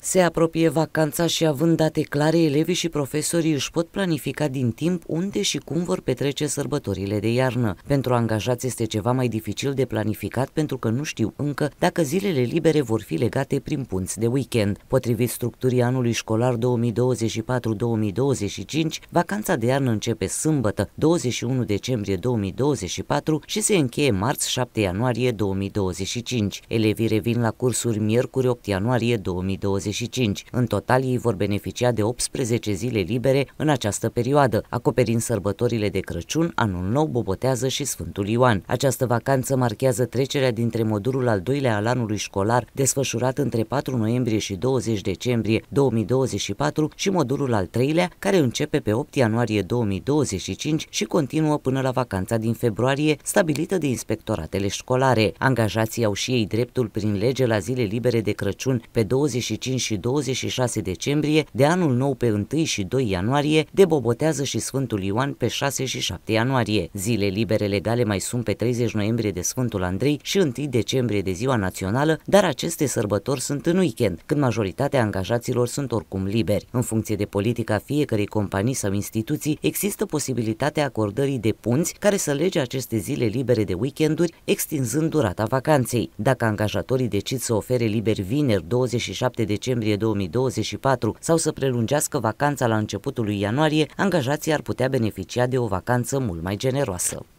Se apropie vacanța și având date clare, elevii și profesorii își pot planifica din timp unde și cum vor petrece sărbătorile de iarnă. Pentru angajați este ceva mai dificil de planificat pentru că nu știu încă dacă zilele libere vor fi legate prin punți de weekend. Potrivit structurii anului școlar 2024-2025, vacanța de iarnă începe sâmbătă, 21 decembrie 2024 și se încheie marți 7 ianuarie 2025. Elevii revin la cursuri miercuri 8 ianuarie 2025. 25. În total, ei vor beneficia de 18 zile libere în această perioadă, acoperind sărbătorile de Crăciun, Anul Nou, Bobotează și Sfântul Ioan. Această vacanță marchează trecerea dintre modulul al doilea al anului școlar, desfășurat între 4 noiembrie și 20 decembrie 2024 și modulul al treilea, care începe pe 8 ianuarie 2025 și continuă până la vacanța din februarie, stabilită de inspectoratele școlare. Angajații au și ei dreptul prin lege la zile libere de Crăciun pe 25 25 și 26 decembrie, de anul nou pe 1 și 2 ianuarie, de Bobotează și Sfântul Ioan pe 6 și 7 ianuarie. Zile libere legale mai sunt pe 30 noiembrie de Sfântul Andrei și 1 decembrie de Ziua Națională, dar aceste sărbători sunt în weekend, când majoritatea angajaților sunt oricum liberi. În funcție de politica fiecărei companii sau instituții, există posibilitatea acordării de punți care să lege aceste zile libere de weekenduri, extinzând durata vacanței. Dacă angajatorii decid să ofere liber vineri 27 decembrie, decembrie 2024 sau să prelungească vacanța la începutul lui ianuarie, angajații ar putea beneficia de o vacanță mult mai generoasă.